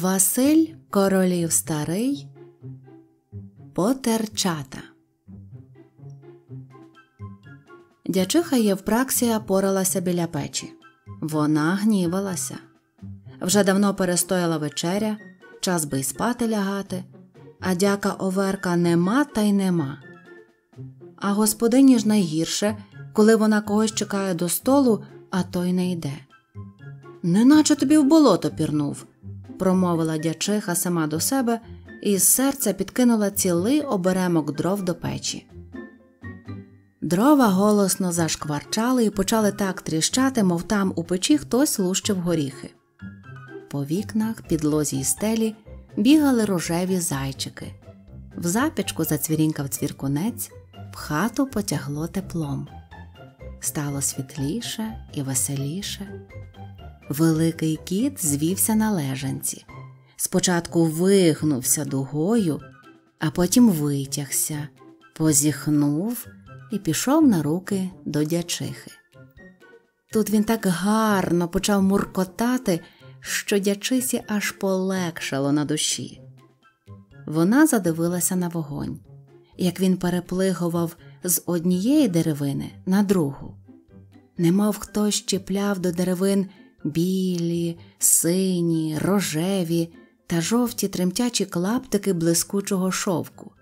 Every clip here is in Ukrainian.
Василь Королів Старий Потерчата. Дячиха Євпраксія поралася біля печі. Вона гнівалася. Вже давно перестояла вечеря, час би й спати лягати. А дяка оверка нема та й нема. А господині ж найгірше, коли вона когось чекає до столу, а той не йде. Неначе тобі в болото пірнув промовила дячиха сама до себе і з серця підкинула цілий оберемок дров до печі. Дрова голосно зашкварчали і почали так тріщати, мов там у печі хтось лущив горіхи. По вікнах, підлозі і стелі бігали рожеві зайчики. В запічку зацвірінькав цвіркунець, в хату потягло теплом стало світліше і веселіше. Великий кіт звівся на лежанці. Спочатку вигнувся дугою, а потім витягся, позіхнув і пішов на руки до дячихи. Тут він так гарно почав муркотати, що дячисі аж полегшало на душі. Вона задивилася на вогонь, як він переплигував з однієї деревини на другу. Немов хтось чіпляв до деревин білі, сині, рожеві та жовті тремтячі клаптики блискучого шовку.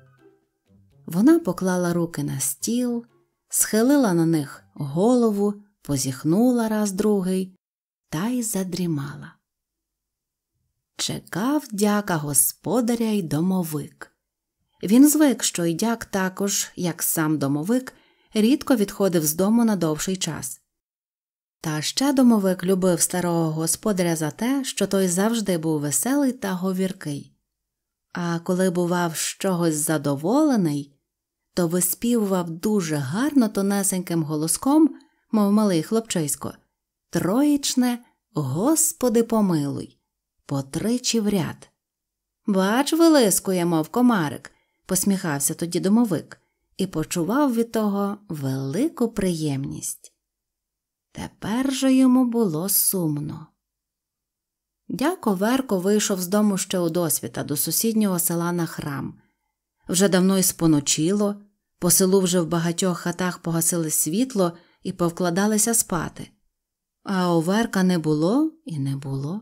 Вона поклала руки на стіл, схилила на них голову, позіхнула раз другий та й задрімала. Чекав дяка господаря й домовик. Він звик, що й дяк також, як сам домовик, рідко відходив з дому на довший час. Та ще домовик любив старого господаря за те, що той завжди був веселий та говіркий. А коли бував чогось задоволений, то виспівував дуже гарно тонесеньким голоском, мов малий хлопчисько, троїчне Господи, помилуй, потричі в ряд. Бач, вилискує, мов комарик, посміхався тоді домовик і почував від того велику приємність. Тепер же йому було сумно. Дяко Верко вийшов з дому ще у досвіта до сусіднього села на храм. Вже давно й споночило, по селу вже в багатьох хатах погасили світло і повкладалися спати, а оверка не було і не було.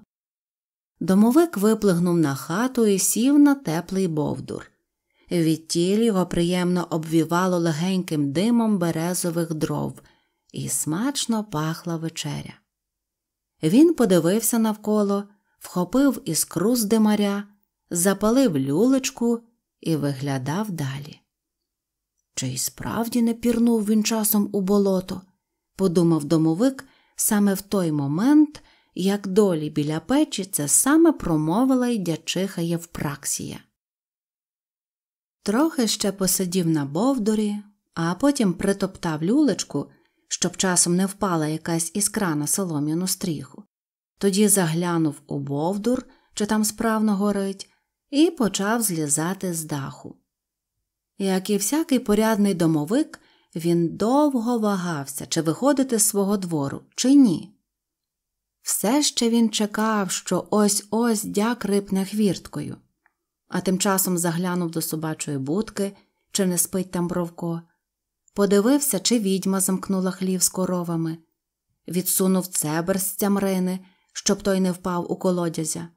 Домовик виплигнув на хату і сів на теплий бовдур. Відтіль його приємно обвівало легеньким димом березових дров і смачно пахла вечеря. Він подивився навколо, вхопив іскру з димаря, запалив люлечку і виглядав далі. Чи й справді не пірнув він часом у болото, подумав домовик саме в той момент, як долі біля печі це саме промовила й дячиха Євпраксія. Трохи ще посидів на бовдорі, а потім притоптав люлечку, щоб часом не впала якась іскра на солом'яну стріху. Тоді заглянув у бовдур, чи там справно горить, і почав злізати з даху. Як і всякий порядний домовик, він довго вагався, чи виходити з свого двору, чи ні. Все ще він чекав, що ось ось дяк рипне хвірткою а тим часом заглянув до собачої будки, чи не спить там бровко. Подивився, чи відьма замкнула хлів з коровами, відсунув цебер з цямрини, щоб той не впав у колодязя.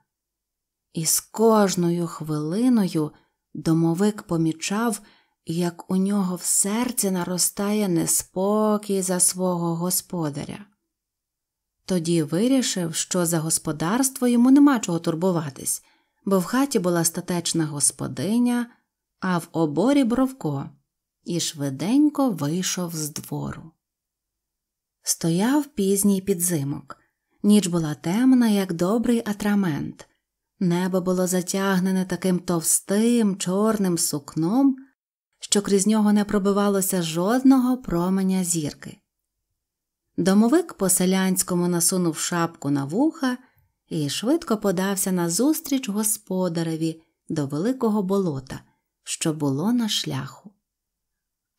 І з кожною хвилиною домовик помічав, як у нього в серці наростає неспокій за свого господаря. Тоді вирішив, що за господарство йому нема чого турбуватись бо в хаті була статечна господиня, а в оборі бровко, і швиденько вийшов з двору. Стояв пізній підзимок. Ніч була темна, як добрий атрамент. Небо було затягнене таким товстим, чорним сукном, що крізь нього не пробивалося жодного променя зірки. Домовик по селянському насунув шапку на вуха і швидко подався назустріч господареві до великого болота, що було на шляху.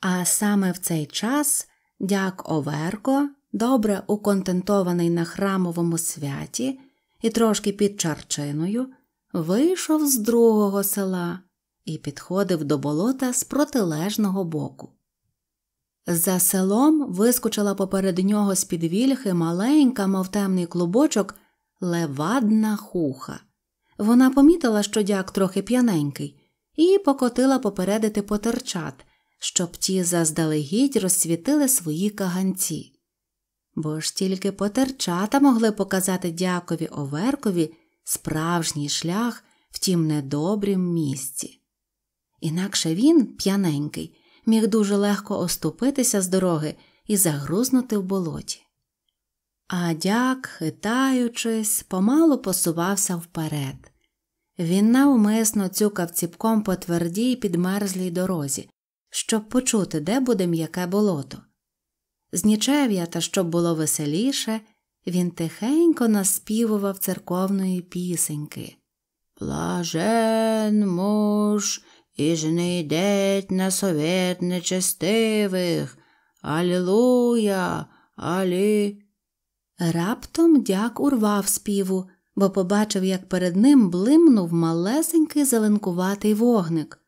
А саме в цей час дяк Оверко, добре уконтентований на храмовому святі і трошки під чарчиною, вийшов з другого села і підходив до болота з протилежного боку. За селом вискочила поперед нього з-під вільхи маленька, мов темний клубочок, левадна хуха. Вона помітила, що дяк трохи п'яненький, і покотила попередити потерчат, щоб ті заздалегідь розсвітили свої каганці. Бо ж тільки потерчата могли показати дякові оверкові справжній шлях в тім недобрім місці. Інакше він, п'яненький, міг дуже легко оступитися з дороги і загрузнути в болоті. А дяк, хитаючись, помалу посувався вперед. Він навмисно цюкав ціпком по твердій підмерзлій дорозі, щоб почути, де буде м'яке болото. З нічев'я та щоб було веселіше, він тихенько наспівував церковної пісеньки. Блажен муж і жнидеть на совєт нечестивих. Алілуя, алі. Раптом дяк урвав співу, бо побачив, як перед ним блимнув малесенький зеленкуватий вогник.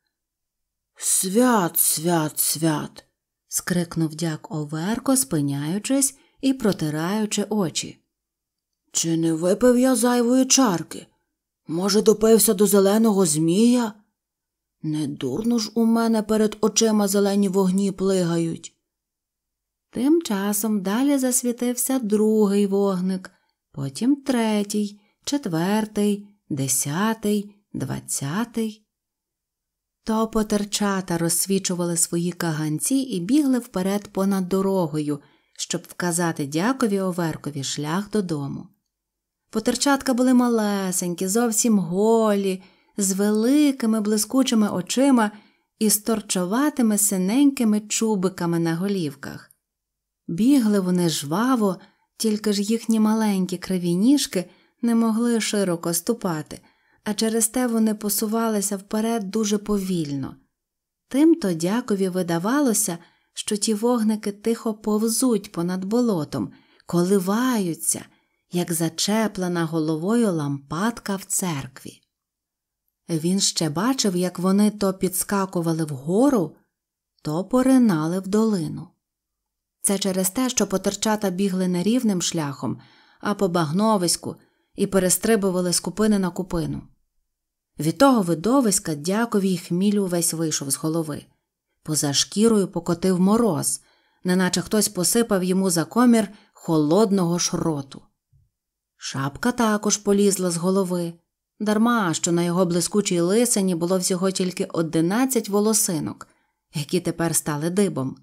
Свят, свят, свят. скрикнув дяк оверко, спиняючись і протираючи очі. Чи не випив я зайвої чарки? Може, допився до зеленого змія? Не дурно ж у мене перед очима зелені вогні плигають. Тим часом далі засвітився другий вогник, потім третій, четвертий, десятий, двадцятий. То потерчата розсвічували свої каганці і бігли вперед понад дорогою, щоб вказати дякові оверкові шлях додому. Потерчатка були малесенькі, зовсім голі, з великими блискучими очима і з синенькими чубиками на голівках. Бігли вони жваво, тільки ж їхні маленькі криві ніжки не могли широко ступати, а через те вони посувалися вперед дуже повільно. Тим то дякові видавалося, що ті вогники тихо повзуть понад болотом, коливаються, як зачеплена головою лампадка в церкві. Він ще бачив, як вони то підскакували вгору, то поринали в долину. Це через те, що потерчата бігли не рівним шляхом, а по багновиську і перестрибували з купини на купину. Від того видовиська дяковій хмілю весь вийшов з голови. Поза шкірою покотив мороз, неначе хтось посипав йому за комір холодного шроту. Шапка також полізла з голови, дарма що на його блискучій лисині було всього тільки одинадцять волосинок, які тепер стали дибом.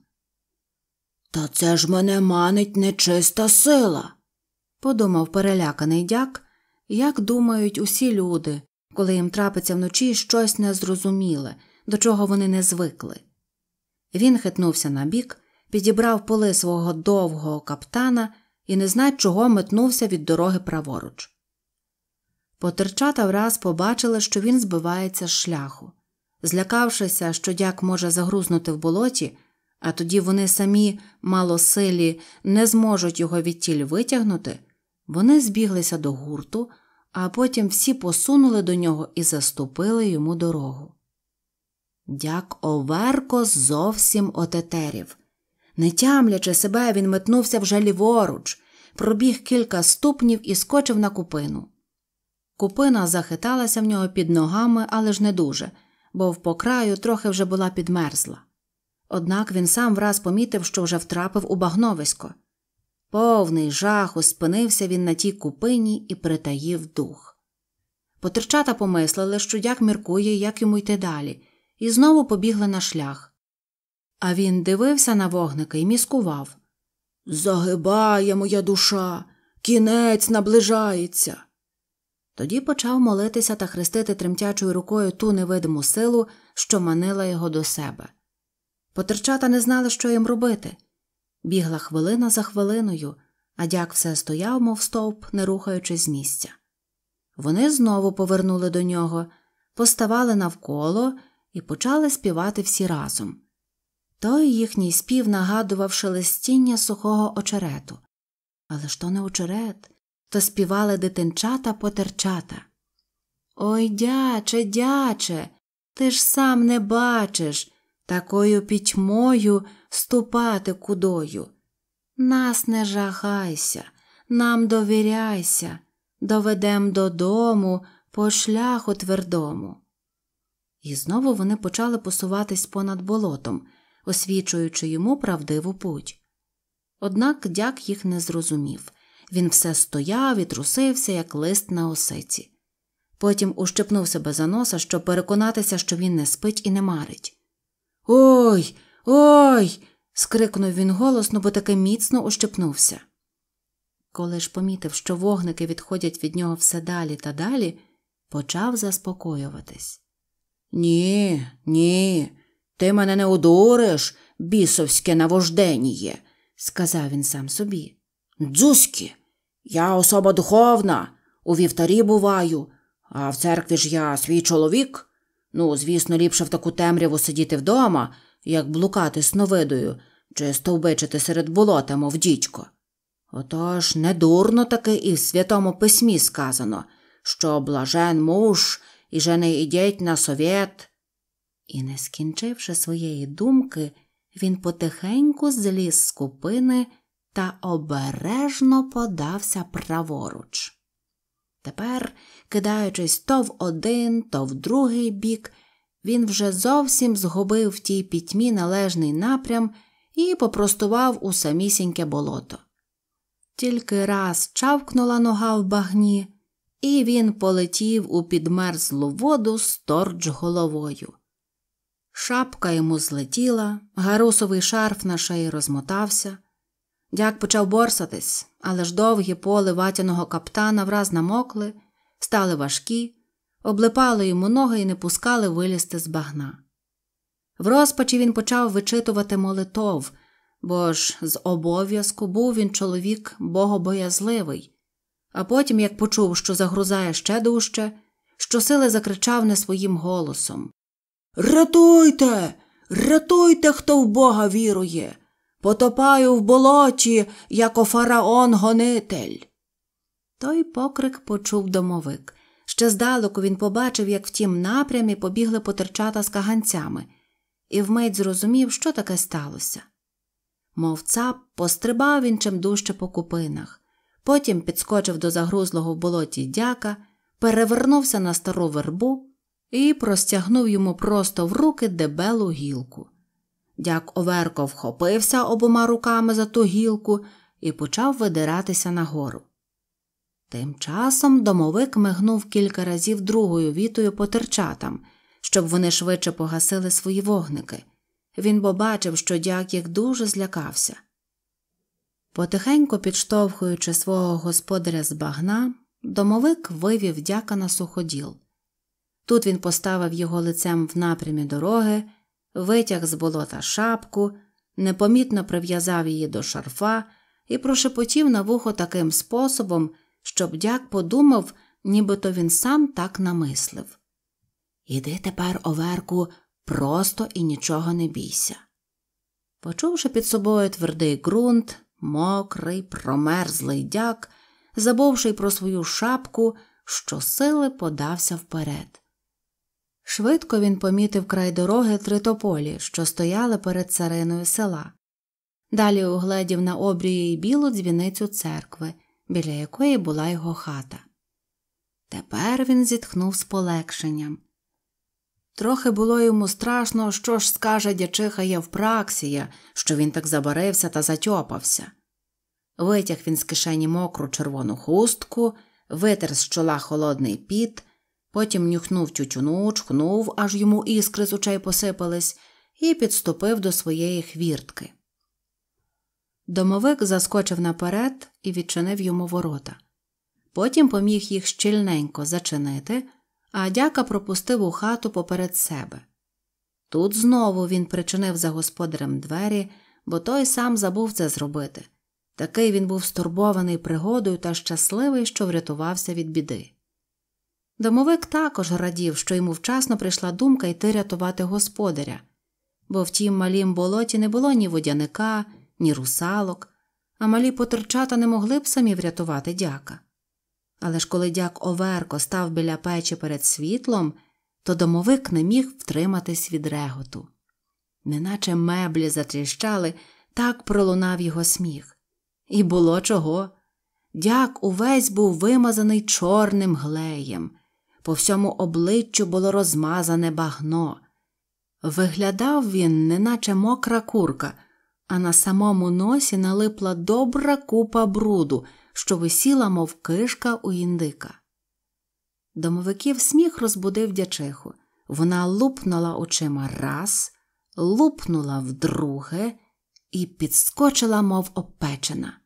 Та це ж мене манить нечиста сила, подумав переляканий дяк, як думають усі люди, коли їм трапиться вночі щось незрозуміле, до чого вони не звикли. Він хитнувся на бік, підібрав поли свого довгого каптана і не знай чого метнувся від дороги праворуч. Потерчата враз побачили, що він збивається з шляху. Злякавшися, що дяк може загрузнути в болоті, а тоді вони самі, малосилі, не зможуть його від тіль витягнути, вони збіглися до гурту, а потім всі посунули до нього і заступили йому дорогу. Дяк Оверко зовсім отетерів. Не тямлячи себе, він метнувся вже ліворуч, пробіг кілька ступнів і скочив на купину. Купина захиталася в нього під ногами, але ж не дуже, бо в покраю трохи вже була підмерзла. Однак він сам враз помітив, що вже втрапив у багновисько. Повний жаху спинився він на тій купині і притаїв дух. Потерчата помислили, що як міркує, як йому йти далі, і знову побігли на шлях. А він дивився на вогника і міскував Загибає моя душа, кінець наближається. Тоді почав молитися та хрестити тремтячою рукою ту невидиму силу, що манила його до себе. Потерчата не знали, що їм робити. Бігла хвилина за хвилиною, а дяк все стояв, мов стовп, не рухаючись з місця. Вони знову повернули до нього, поставали навколо і почали співати всі разом. Той їхній спів нагадував шелестіння сухого очерету. Але ж то не очерет, то співали дитинчата потерчата. Ой, дяче, дяче, ти ж сам не бачиш такою пітьмою ступати кудою. Нас не жахайся, нам довіряйся, доведем додому по шляху твердому. І знову вони почали посуватись понад болотом, освічуючи йому правдиву путь. Однак дяк їх не зрозумів він все стояв і трусився, як лист на осиці. Потім ущипнув себе за носа, щоб переконатися, що він не спить і не марить. Ой, ой. скрикнув він голосно, бо таки міцно ущепнувся. Коли ж помітив, що вогники відходять від нього все далі та далі, почав заспокоюватись. Ні, ні, ти мене не одуриш, бісовське навожденіє, сказав він сам собі. Дзузькі, я особа духовна, у вівторі буваю, а в церкві ж я свій чоловік. Ну, звісно, ліпше в таку темряву сидіти вдома, як блукати сновидою чи стовбичити серед болота, мов дідько. Отож, недурно таки і в святому письмі сказано, що блажен муж і же ідіть на совєт. І, не скінчивши своєї думки, він потихеньку зліз з купини та обережно подався праворуч. Тепер, кидаючись то в один, то в другий бік, він вже зовсім згубив в тій пітьмі належний напрям і попростував у самісіньке болото. Тільки раз чавкнула нога в багні, і він полетів у підмерзлу воду з торч головою. Шапка йому злетіла, гарусовий шарф на шиї розмотався. Дяк почав борсатись, але ж довгі поли ватяного каптана враз намокли, стали важкі, облипали йому ноги і не пускали вилізти з багна. В розпачі він почав вичитувати молитов, бо ж з обов'язку був він чоловік богобоязливий, а потім, як почув, що загрузає ще дужче, щосили закричав не своїм голосом Ратуйте, ратуйте, хто в Бога вірує! потопаю в болоті, як фараон гонитель. Той покрик почув домовик. Ще здалеку він побачив, як в тім напрямі побігли потерчата з каганцями, і вмить зрозумів, що таке сталося. Мов цап пострибав він чим дужче по купинах, потім підскочив до загрузлого в болоті дяка, перевернувся на стару вербу і простягнув йому просто в руки дебелу гілку. Дяк Оверко вхопився обома руками за ту гілку і почав видиратися нагору. Тим часом домовик мигнув кілька разів другою вітою по терчатам, щоб вони швидше погасили свої вогники. Він побачив, що дяк їх дуже злякався. Потихенько підштовхуючи свого господаря з багна, домовик вивів дяка на суходіл. Тут він поставив його лицем в напрямі дороги витяг з болота шапку, непомітно прив'язав її до шарфа і прошепотів на вухо таким способом, щоб дяк подумав, нібито він сам так намислив. Іди тепер, оверку, просто і нічого не бійся. Почувши під собою твердий ґрунт, мокрий, промерзлий дяк, забувши про свою шапку, щосили подався вперед. Швидко він помітив край дороги три тополі, що стояли перед цариною села. Далі угледів на обрії й білу дзвіницю церкви, біля якої була його хата. Тепер він зітхнув з полегшенням. Трохи було йому страшно, що ж скаже дячиха Євпраксія, що він так забарився та затьопався. Витяг він з кишені мокру червону хустку, витер з чола холодний піт, Потім нюхнув тютюну, чхнув, аж йому іскри з очей посипались, і підступив до своєї хвіртки. Домовик заскочив наперед і відчинив йому ворота. Потім поміг їх щільненько зачинити, а дяка пропустив у хату поперед себе. Тут знову він причинив за господарем двері, бо той сам забув це зробити. Такий він був стурбований пригодою та щасливий, що врятувався від біди. Домовик також радів, що йому вчасно прийшла думка йти рятувати господаря, бо в тім малім болоті не було ні водяника, ні русалок, а малі потерчата не могли б самі врятувати дяка. Але ж коли дяк Оверко став біля печі перед світлом, то домовик не міг втриматись від реготу. Неначе меблі затріщали, так пролунав його сміх. І було чого. Дяк увесь був вимазаний чорним глеєм по всьому обличчю було розмазане багно. Виглядав він, неначе мокра курка, а на самому носі налипла добра купа бруду, що висіла, мов кишка у індика. Домовиків сміх розбудив дячиху. Вона лупнула очима раз, лупнула вдруге і підскочила, мов опечена.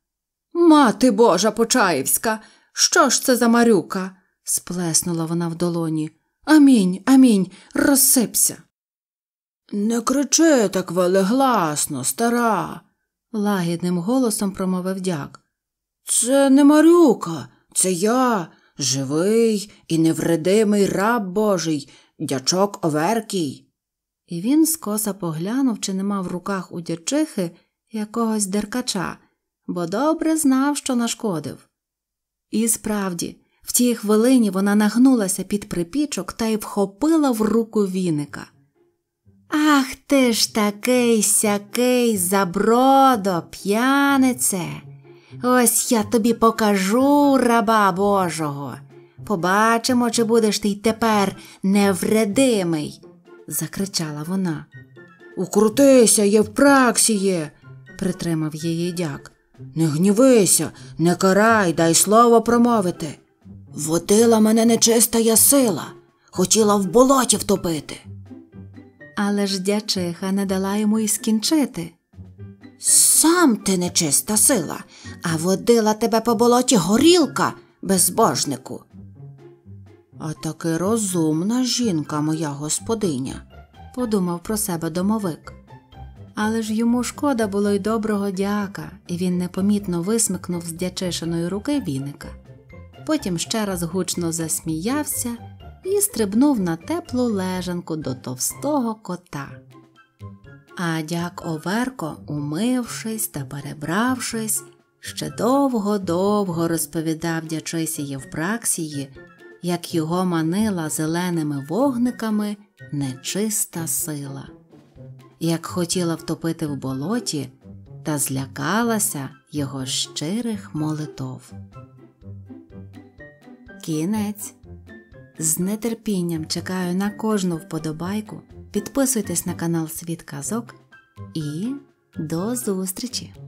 Мати Божа Почаївська! Що ж це за марюка? сплеснула вона в долоні. Амінь, амінь, розсипся. Не кричи так велегласно, стара, лагідним голосом промовив дяк. Це не Марюка, це я, живий і невредимий раб божий, дячок Оверкій. І він скоса поглянув, чи нема в руках у дячихи якогось деркача, бо добре знав, що нашкодив. І справді, в тій хвилині вона нагнулася під припічок та й вхопила в руку віника. Ах ти ж такий сякий забродо, п'янице. Ось я тобі покажу раба Божого. Побачимо, чи будеш ти й тепер невредимий, закричала вона. Укрутися, Євпраксіє, притримав її дяк. Не гнівися, не карай, дай слово промовити. Водила мене нечистая сила, хотіла в болоті втопити. Але ж дячиха не дала йому і скінчити. Сам ти нечиста сила, а водила тебе по болоті горілка, безбожнику. А таки розумна жінка, моя господиня, подумав про себе домовик. Але ж йому шкода було й доброго дяка, і він непомітно висмикнув з дячишиної руки віника потім ще раз гучно засміявся і стрибнув на теплу лежанку до товстого кота. А дяк Оверко, умившись та перебравшись, ще довго-довго розповідав дячисі Євпраксії, як його манила зеленими вогниками нечиста сила, як хотіла втопити в болоті та злякалася його щирих молитов кінець. З нетерпінням чекаю на кожну вподобайку. Підписуйтесь на канал Світ Казок і до зустрічі!